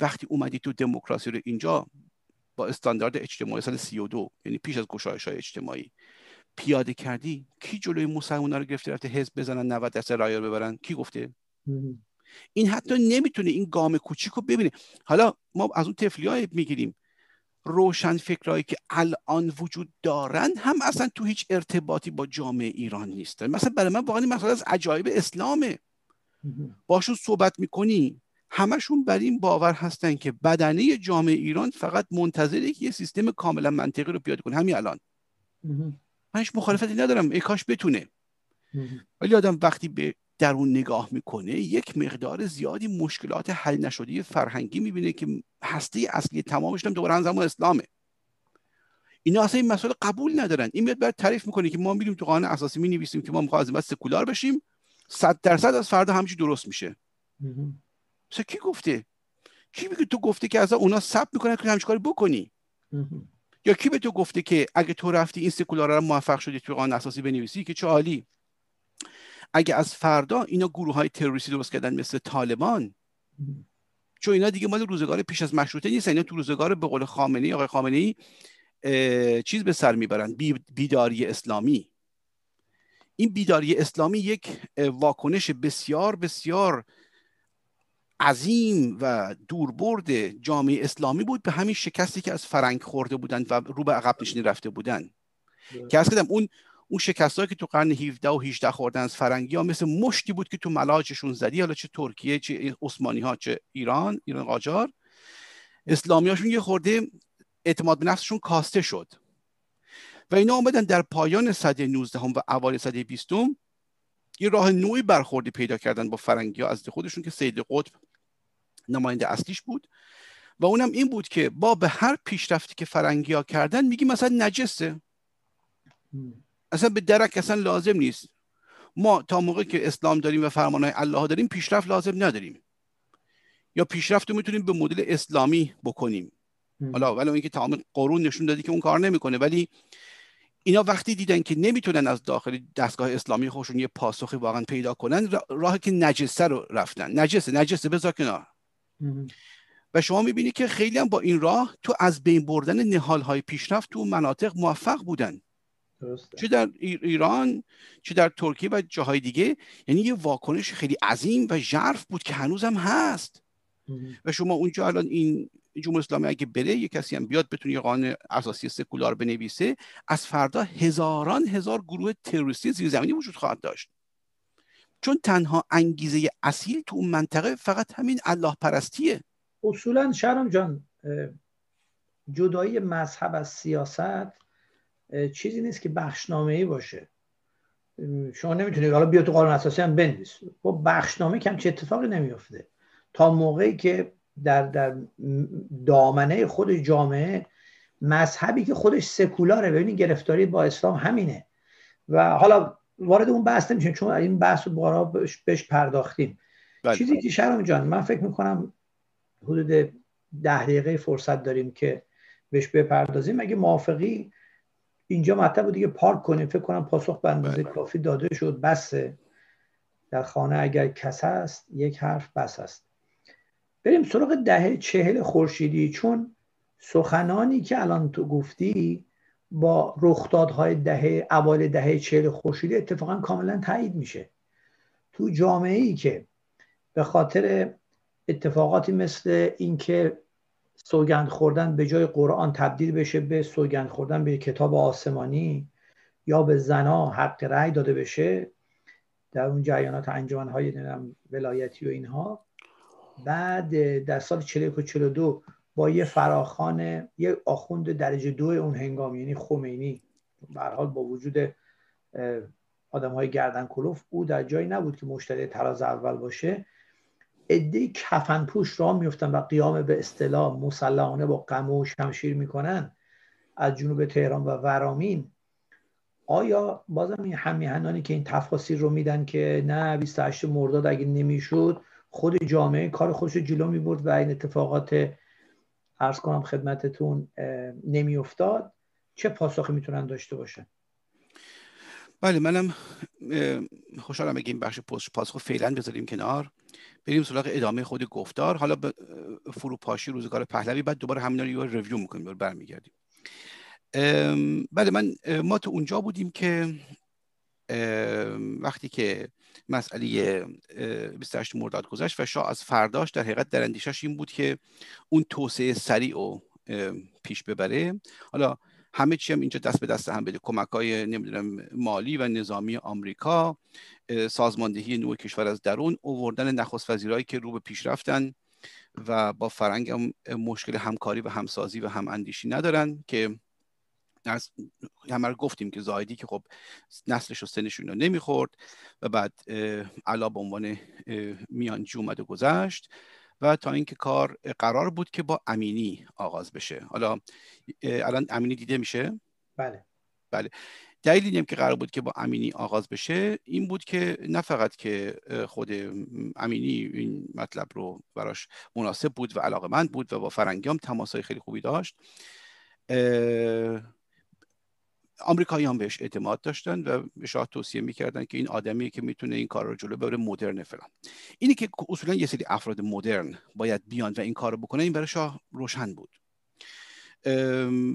وقتی اومدی تو دموکراسی رو اینجا با استاندارد اجتماعی سال 32 یعنی پیش از گشایش های اجتماعی پیاده کردی کی جلوی مسلمان رو گرفته رفته حزب بزنن 90 درصد رو ببرن کی گفته این حتی نمیتونه این گام کوچیک رو ببینه حالا ما از اون های میگیریم روشن فکرهایی که الان وجود دارن هم اصلا تو هیچ ارتباطی با جامعه ایران نیستن مثلا برای من واقعا مسئله از عجایب اسلامه باشون صحبت میکنی همشون بر این باور هستن که بدنه جامعه ایران فقط منتظره که یه سیستم کاملا منطقی رو پیاده کنه همین الان من هیچ مخالفتی ندارم ای کاش بتونه ولی آدم وقتی به درون نگاه میکنه یک مقدار زیادی مشکلات حل نشده فرهنگی میبینه که هسته اصلی تمامش هم دوباره زمان اسلامه اینا اصلا این مسئله قبول ندارن این میاد بر تعریف میکنه که ما میریم تو قانون اساسی می که ما میخوایم از سکولار بشیم 100 درصد از فردا همچی درست میشه کی گفته کی میگه تو گفته که از اونا سب میکنن که همچکاری کاری بکنی یا کی به تو گفته که اگه تو رفتی این سکولار رو موفق شدی توی قانون اساسی بنویسی که چه عالی اگه از فردا اینا گروه های تروریستی درست کردن مثل طالبان چون اینا دیگه مال روزگار پیش از مشروطه نیست اینا تو روزگار به قول ای آقای ای چیز به سر میبرن بیداری اسلامی این بیداری اسلامی یک واکنش بسیار بسیار عظیم و دوربرد جامعه اسلامی بود به همین شکستی که از فرنگ خورده بودند و رو به عقب نشینی رفته بودند که از اون اون شکستایی که تو قرن 17 و 18 خوردن از فرنگی ها مثل مشتی بود که تو ملاجشون زدی حالا چه ترکیه چه عثمانی ها چه ایران ایران قاجار اسلامی هاشون یه خورده اعتماد به نفسشون کاسته شد و اینا آمدن در پایان صده 19 و اوایل صده 20 یه راه نوعی برخوردی پیدا کردن با فرنگی ها از خودشون که سید قطب نماینده اصلیش بود و اونم این بود که با به هر پیشرفتی که فرنگی ها کردن میگی مثلا نجسه اصلا به درک اصلا لازم نیست ما تا موقع که اسلام داریم و فرمان های الله داریم پیشرفت لازم نداریم یا پیشرفت رو میتونیم به مدل اسلامی بکنیم حالا ولی اینکه تمام قرون نشون دادی که اون کار نمیکنه ولی اینا وقتی دیدن که نمیتونن از داخل دستگاه اسلامی خودشون یه پاسخی واقعا پیدا کنن راه که نجسه رو رفتن نجسه نجسه بذار کنار و شما میبینی که خیلی هم با این راه تو از بین بردن های پیشرفت تو مناطق موفق بودن درسته. چه در ایران چه در ترکیه و جاهای دیگه یعنی یه واکنش خیلی عظیم و ژرف بود که هنوزم هست و شما اونجا الان این جمهوری اسلامی اگه بره یه کسی هم بیاد بتونه یه قانون اساسی سکولار بنویسه از فردا هزاران هزار گروه تروریستی زیرزمینی وجود خواهد داشت چون تنها انگیزه اصیل تو اون منطقه فقط همین الله پرستیه اصولا شرم جان جدایی مذهب از سیاست چیزی نیست که بخشنامه ای باشه شما نمیتونید حالا بیا تو قانون اساسی هم بنویس خب بخشنامه کم چه اتفاقی نمیفته تا موقعی که در, در دامنه خود جامعه مذهبی که خودش سکولاره ببینید گرفتاری با اسلام همینه و حالا وارد اون بحث نمیشه چون این بحث رو بارا بهش پرداختیم بله. چیزی که شرم جان من فکر میکنم حدود ده دقیقه فرصت داریم که بهش بپردازیم اگه موافقی اینجا مطلب دیگه پارک کنیم فکر کنم پاسخ به بله. کافی داده شد بسه در خانه اگر کس هست یک حرف بس است بریم سراغ دهه چهل خورشیدی چون سخنانی که الان تو گفتی با رخدادهای دهه اول دهه چهل خورشیدی اتفاقا کاملا تایید میشه تو جامعه ای که به خاطر اتفاقاتی مثل اینکه سوگند خوردن به جای قرآن تبدیل بشه به سوگند خوردن به کتاب آسمانی یا به زنا حق رأی داده بشه در اون جریانات انجمنهای ولایتی و اینها بعد در سال 41 و 42 با یه فراخان یه آخوند درجه دو اون هنگام یعنی خمینی به با وجود آدم های گردن کلوف او در جایی نبود که مشتری تراز اول باشه ادهی کفن پوش را میفتن و قیام به اصطلاح مسلحانه با قمو و شمشیر میکنن از جنوب تهران و ورامین آیا بازم این همیهنانی که این تفاصیل رو میدن که نه 28 مرداد اگه نمیشد خود جامعه کار خودش جلو می برد و این اتفاقات ارز کنم خدمتتون نمیافتاد چه پاسخی میتونن داشته باشن بله منم خوشحالم اگه این بخش پاسخ فعلا بذاریم کنار بریم سراغ ادامه خود گفتار حالا به فروپاشی روزگار پهلوی بعد دوباره همینا رو ریویو میکنیم دوباره برمیگردیم بله من ما تو اونجا بودیم که وقتی که مسئله 28 مرداد گذشت و شاه از فرداش در حقیقت در اندیشش این بود که اون توسعه سریع رو پیش ببره حالا همه چی هم اینجا دست به دست هم بده کمک های نمیدونم مالی و نظامی آمریکا سازماندهی نوع کشور از درون اووردن نخست وزیرایی که رو به پیش رفتن و با فرنگ مشکل همکاری و همسازی و هم اندیشی ندارن که از همه رو گفتیم که زایدی که خب نسلش و سنش اینو نمیخورد و بعد علا به عنوان میانجی اومد و گذشت و تا اینکه کار قرار بود که با امینی آغاز بشه حالا الان امینی دیده میشه بله بله دلیل دیدیم که قرار بود که با امینی آغاز بشه این بود که نه فقط که خود امینی این مطلب رو براش مناسب بود و علاقه بود و با فرنگی هم های خیلی خوبی داشت آمریکایی هم بهش اعتماد داشتن و شاه توصیه میکردن که این آدمی که میتونه این کار رو جلو ببره مدرن فلان اینی که اصولا یه سری افراد مدرن باید بیان و این کار رو بکنن این برای شاه روشن بود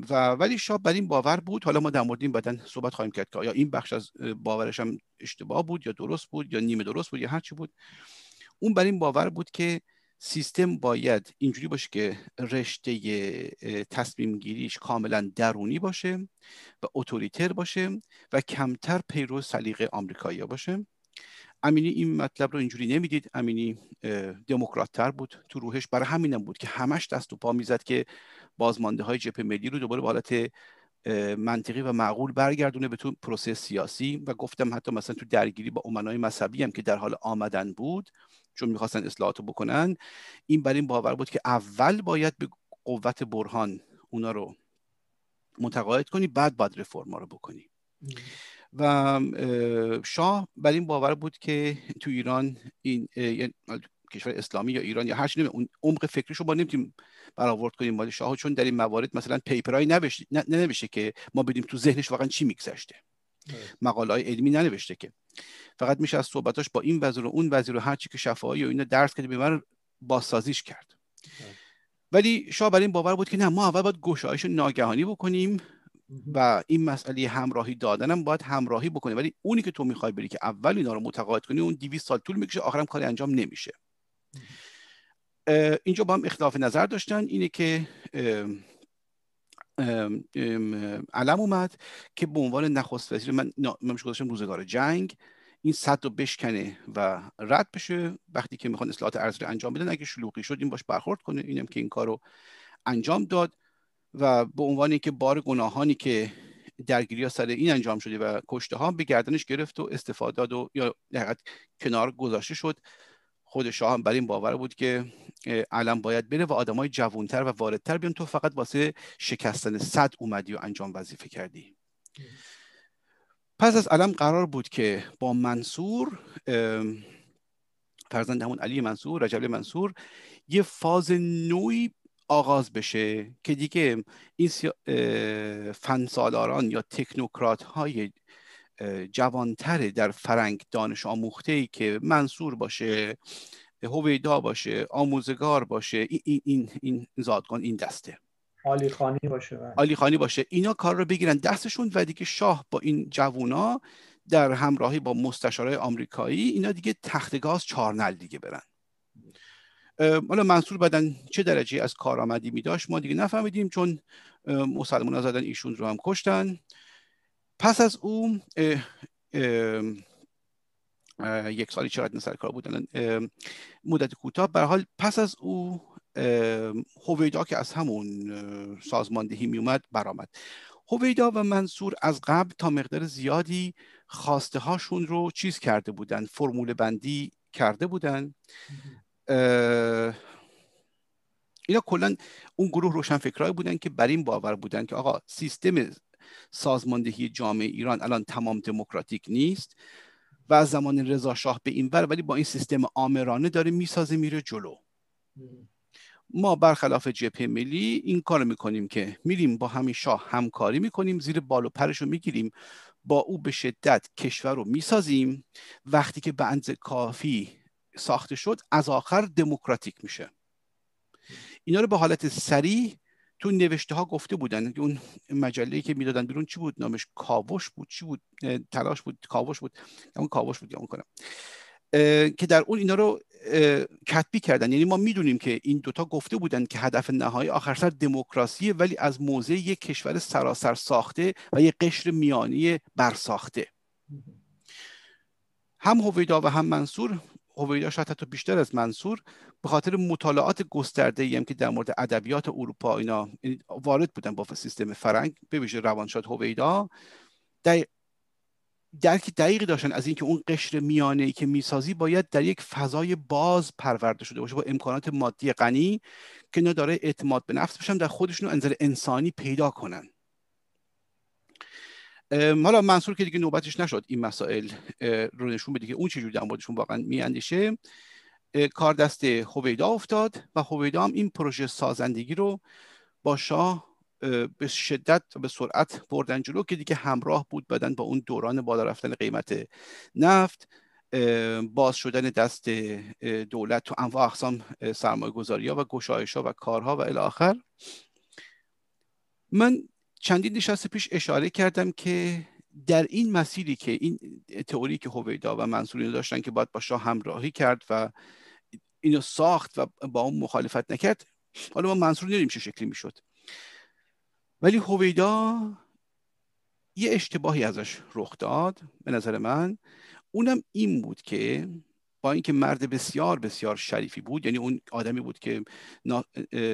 و ولی شاه بر این باور بود حالا ما در مورد این بدن صحبت خواهیم کرد که آیا این بخش از باورش هم اشتباه بود یا درست بود یا نیمه درست بود یا هرچی بود اون بر این باور بود که سیستم باید اینجوری باشه که رشته تصمیم گیریش کاملا درونی باشه و اتوریتر باشه و کمتر پیرو سلیقه آمریکایی باشه امینی این مطلب رو اینجوری نمیدید امینی دموکرات تر بود تو روحش برای همینم بود که همش دست و پا میزد که بازمانده های جبهه ملی رو دوباره به حالت منطقی و معقول برگردونه به تو پروسه سیاسی و گفتم حتی مثلا تو درگیری با امنای مذهبی هم که در حال آمدن بود چون میخواستن اصلاحات بکنن این بر این باور بود که اول باید به قوت برهان اونا رو متقاعد کنی بعد باید رفرما رو بکنی و شاه بر این باور بود که تو ایران این یعنی کشور اسلامی یا ایران یا هر چیزی اون عمق فکریشو رو ما نمیتونیم برآورد کنیم مال شاه چون در این موارد مثلا پیپرایی ننوشته که ما بدیم تو ذهنش واقعا چی میگذشته آره. مقاله های علمی ننوشته که فقط میشه از صحبتاش با این وزیر و اون وزیر و هر چی که شفاهی و اینا درس کرده به من بازسازیش کرد آره. ولی شاه بر این باور بود که نه ما اول باید گشایش ناگهانی بکنیم و این مسئله همراهی دادنم باید همراهی بکنه ولی اونی که تو میخوای بری که اول اینا رو متقاعد کنی اون 200 سال طول میکشه آخرم کاری انجام نمیشه اینجا با هم اختلاف نظر داشتن اینه که علم اومد که به عنوان نخست وزیر من نامش گذاشتم روزگار جنگ این صد رو بشکنه و رد بشه وقتی که میخوان اصلاحات ارزی انجام بدن اگه شلوغی شد این باش برخورد کنه اینم که این کار رو انجام داد و به عنوان که بار گناهانی که درگیری ها سر این انجام شده و کشته ها به گردنش گرفت و استفاده داد و یا حقیقت کنار گذاشته شد خود شاه هم بر این باور بود که علم باید بره و آدمای جوانتر و واردتر بیان تو فقط واسه شکستن صد اومدی و انجام وظیفه کردی پس از علم قرار بود که با منصور فرزند همون علی منصور رجب منصور یه فاز نوی آغاز بشه که دیگه این فنسالاران یا تکنوکرات های جوانتر در فرنگ دانش آموخته ای که منصور باشه هویدا باشه آموزگار باشه این این این زادگان این دسته علی خانی باشه بله. خانی باشه اینا کار رو بگیرن دستشون و دیگه شاه با این جوونا در همراهی با مستشارای آمریکایی اینا دیگه تخت گاز چارنل دیگه برن حالا منصور بدن چه درجه از کارآمدی می داشت ما دیگه نفهمیدیم چون مسلمان زدن ایشون رو هم کشتن پس از او یک سالی چقدر سر کار بودن مدت کوتاه به حال پس از او هویدا که از همون سازماندهی میومد برآمد هویدا و منصور از قبل تا مقدار زیادی خواسته هاشون رو چیز کرده بودن فرمول بندی کرده بودن اینا کلا اون گروه روشن فکرای بودن که بر این باور بودن که آقا سیستم سازماندهی جامعه ایران الان تمام دموکراتیک نیست و از زمان رضا شاه به این ور ولی با این سیستم آمرانه داره میسازه میره جلو ما برخلاف جبهه ملی این کار میکنیم که میریم با همین شاه همکاری میکنیم زیر بال و پرش رو میگیریم با او به شدت کشور رو میسازیم وقتی که به کافی ساخته شد از آخر دموکراتیک میشه اینا رو به حالت سریع تو نوشته ها گفته بودن که اون مجله که میدادن بیرون چی بود نامش کاوش بود چی بود تلاش بود کاوش بود اون کاوش بود اون کنم که در اون اینا رو کتبی کردن یعنی ما میدونیم که این دوتا گفته بودن که هدف نهایی آخر سر دموکراسی ولی از موضع یک کشور سراسر ساخته و یک قشر میانی برساخته هم هویدا و هم منصور هویدا شاید حتی بیشتر از منصور به خاطر مطالعات گسترده هم که در مورد ادبیات اروپا اینا یعنی وارد بودن با سیستم فرنگ به ویژه روانشاد هویدا در درک دقیقی داشتن از اینکه اون قشر میانه ای که میسازی باید در یک فضای باز پرورده شده باشه با امکانات مادی غنی که نداره داره اعتماد به نفس بشن در خودشون از انسانی پیدا کنن حالا منصور که دیگه نوبتش نشد این مسائل رو نشون بده که اون چجوری در موردشون واقعا میاندیشه کار دست هویدا افتاد و هویدا هم این پروژه سازندگی رو با شاه به شدت و به سرعت بردن جلو که دیگه همراه بود بدن با اون دوران بالا رفتن قیمت نفت باز شدن دست دولت تو انواع اقسام سرمایه گذاری ها و گشایش ها و کارها و الاخر من چندین نشست پیش اشاره کردم که در این مسیری که این تئوری که هویدا و منصوری داشتن که باید با شاه همراهی کرد و اینو ساخت و با اون مخالفت نکرد حالا ما منصور نیدیم چه شکلی میشد ولی هویدا یه اشتباهی ازش رخ داد به نظر من اونم این بود که با اینکه مرد بسیار بسیار شریفی بود یعنی اون آدمی بود که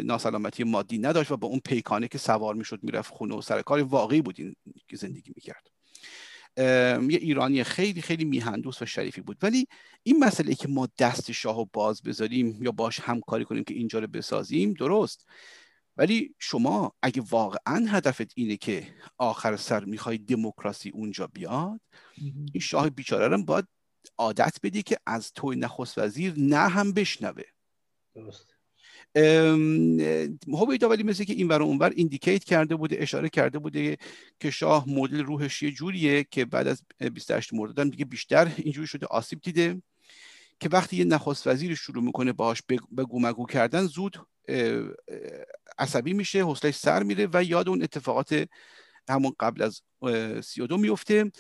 ناسلامتی مادی نداشت و با اون پیکانه که سوار میشد میرفت خونه و سر کار واقعی بود این که زندگی میکرد یه ایرانی خیلی خیلی میهندوس و شریفی بود ولی این مسئله که ما دست شاه باز بذاریم یا باش همکاری کنیم که اینجا رو بسازیم درست ولی شما اگه واقعا هدفت اینه که آخر سر میخوای دموکراسی اونجا بیاد این شاه بیچاره رو باید عادت بدی که از توی نخست وزیر نه هم بشنوه درست هویدا ولی مثل که این ور اونور ایندیکیت کرده بوده اشاره کرده بوده که شاه مدل روحش یه جوریه که بعد از 28 مرداد دیگه بیشتر اینجوری شده آسیب دیده که وقتی یه نخست وزیر شروع میکنه باهاش به گومگو کردن زود عصبی میشه حوصلش سر میره و یاد اون اتفاقات همون قبل از 32 میفته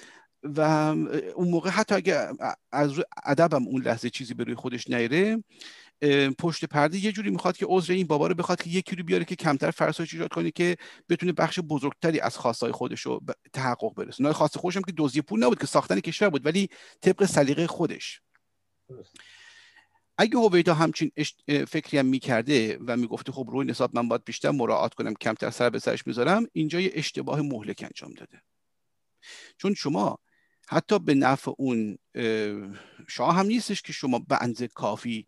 و اون موقع حتی اگه از روی ادبم اون لحظه چیزی به روی خودش نیره پشت پرده یه جوری میخواد که عذر این بابا رو بخواد که یکی رو بیاره که کمتر فرسایش ایجاد کنه که بتونه بخش بزرگتری از خواستهای خودش رو تحقق برسونه خواست خودش هم که دزدی پول نبود که ساختن کشور بود ولی طبق سلیقه خودش اگه هویدا همچین فکری هم میکرده و میگفته خب روی نصاب من باید بیشتر مراعات کنم کمتر سر به سرش میذارم اینجا یه اشتباه مهلک انجام داده چون شما حتی به نفع اون شاه هم نیستش که شما به اندازه کافی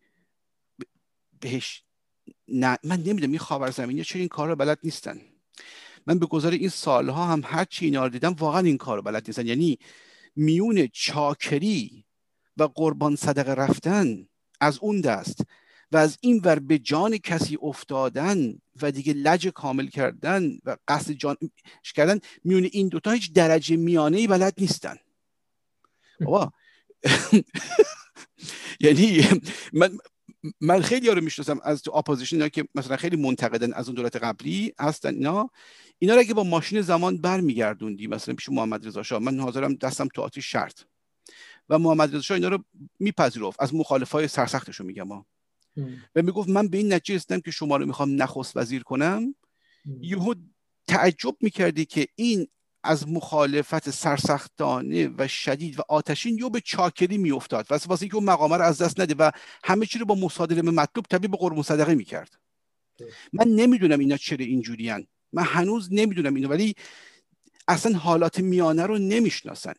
بهش نه من نمیدونم این خاورزمینی چرا این کار رو بلد نیستن من به گذار این سالها هم هر چی اینا رو دیدم واقعا این کار رو بلد نیستن یعنی میون چاکری و قربان صدقه رفتن از اون دست و از این ور به جان کسی افتادن و دیگه لج کامل کردن و قصد جان کردن میون این دوتا هیچ درجه میانه ای بلد نیستن بابا یعنی من من خیلی ها رو میشناسم از تو اپوزیشن که مثلا خیلی منتقدن از اون دولت قبلی هستن اینا اینا رو اگه با ماشین زمان برمیگردوندی مثلا پیش محمد رضا شاه من حاضرم دستم تو آتیش شرط و محمد رضا شاه اینا رو میپذیرفت از مخالفای سرسختش رو میگم ها و میگفت من به این نتیجه رسیدم که شما رو میخوام نخست وزیر کنم یهو تعجب میکردی که این از مخالفت سرسختانه و شدید و آتشین یا به چاکری میافتاد و واسه اینکه اون مقامه رو از دست نده و همه چی رو با مصادره به مطلوب تبدیل به قرب صدقه میکرد من نمیدونم اینا چرا اینجوریان من هنوز نمیدونم اینو ولی اصلا حالات میانه رو نمیشناسن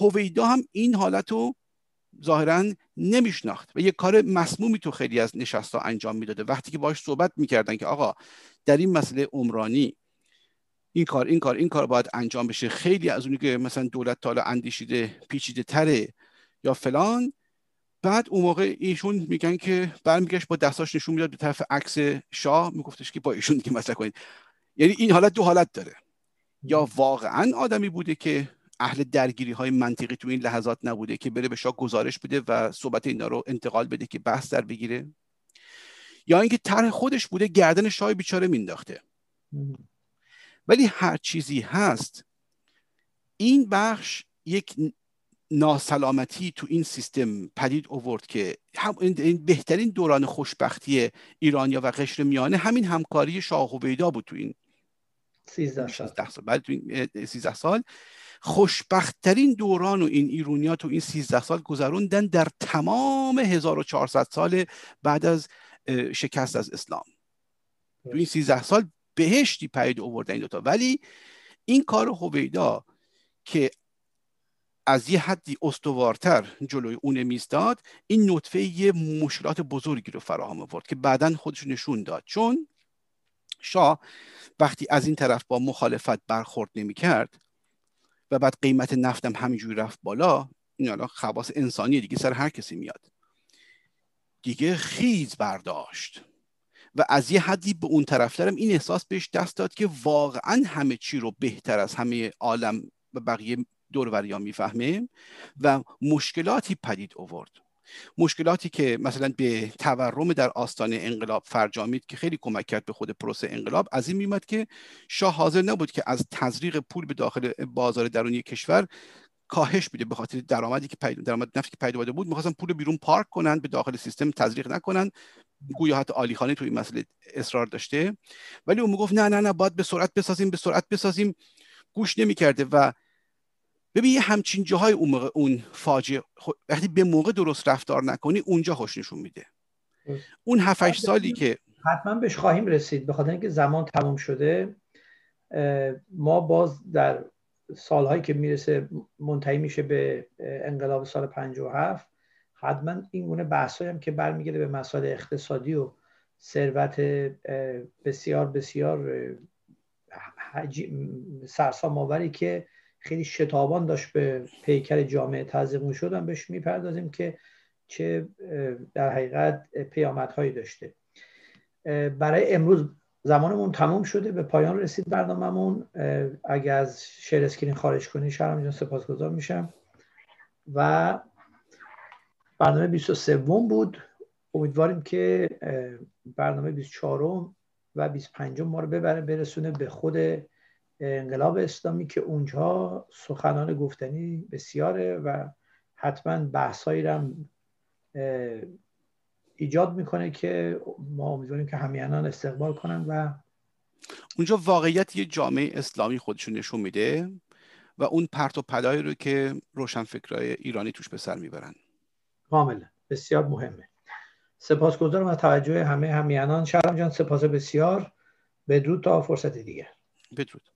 هویدا هم این حالت رو ظاهرا نمیشناخت و یه کار مسمومی تو خیلی از نشستا انجام میداده وقتی که باش صحبت میکردن که آقا در این مسئله عمرانی این کار این کار این کار باید انجام بشه خیلی از اونی که مثلا دولت تالا اندیشیده پیچیده تره یا فلان بعد اون موقع ایشون میگن که برمیگشت با دستاش نشون میداد به طرف عکس شاه میگفتش که با ایشون دیگه مثلا کنید یعنی این حالت دو حالت داره یا واقعا آدمی بوده که اهل درگیری های منطقی تو این لحظات نبوده که بره به شاه گزارش بده و صحبت اینا رو انتقال بده که بحث در بگیره یا اینکه طرح خودش بوده گردن شاه بیچاره مینداخته ولی هر چیزی هست این بخش یک ناسلامتی تو این سیستم پدید اوورد که این بهترین دوران خوشبختی ایرانیا و قشر میانه همین همکاری شاه و بیدا بود تو این 13 سال سال خوشبختترین دوران و این ایرونیا تو این سیزده سال گذروندن در تمام 1400 سال بعد از شکست از اسلام تو این 13 سال بهشتی پید آوردن این دوتا ولی این کار هویدا که از یه حدی استوارتر جلوی اون میزداد این نطفه یه مشکلات بزرگی رو فراهم آورد که بعدا خودش نشون داد چون شاه وقتی از این طرف با مخالفت برخورد نمیکرد و بعد قیمت نفتم همینجوری رفت بالا این حالا خواص انسانی دیگه سر هر کسی میاد دیگه خیز برداشت و از یه حدی به اون دارم این احساس بهش دست داد که واقعا همه چی رو بهتر از همه عالم و بقیه دوروریا میفهمه و مشکلاتی پدید اوورد مشکلاتی که مثلا به تورم در آستانه انقلاب فرجامید که خیلی کمک کرد به خود پروسه انقلاب از این میمد که شاه حاضر نبود که از تزریق پول به داخل بازار درونی کشور کاهش بده به خاطر درآمدی که پیدا درآمد نفتی که پیدا بود میخواستن پول بیرون پارک کنن به داخل سیستم تزریق نکنن گویا حتی خانی تو این مسئله اصرار داشته ولی اون میگفت نه نه نه باید به سرعت بسازیم به سرعت بسازیم گوش نمیکرده و ببین یه همچین جاهای اون, موقع اون فاجعه وقتی به موقع درست رفتار نکنی اونجا خوش نشون میده اون 7 سالی که حتما بهش خواهیم رسید به خاطر اینکه زمان تمام شده ما باز در سالهایی که میرسه منتهی میشه به انقلاب سال 57 حتما این گونه بحثایی هم که برمیگرده به مسائل اقتصادی و ثروت بسیار بسیار سرسام آوری که خیلی شتابان داشت به پیکر جامعه تزمون شدن بهش میپردازیم که چه در حقیقت پیامدهایی داشته برای امروز زمانمون تموم شده به پایان رسید برنامهمون اگر از شیر اسکرین خارج کنی شرم جان سپاسگزار میشم و برنامه 23 بود امیدواریم که برنامه 24 و 25 ما رو ببره برسونه به خود انقلاب اسلامی که اونجا سخنان گفتنی بسیاره و حتما بحثایی رو ایجاد میکنه که ما امیدواریم که همینان استقبال کنن و اونجا واقعیت یه جامعه اسلامی خودشون نشون میده و اون پرت و رو که روشنفکرای ایرانی توش به سر میبرن کاملا بسیار مهمه سپاسگزارم از توجه همه همیانان شرم جان سپاس بسیار بدرود تا فرصت دیگه بدرود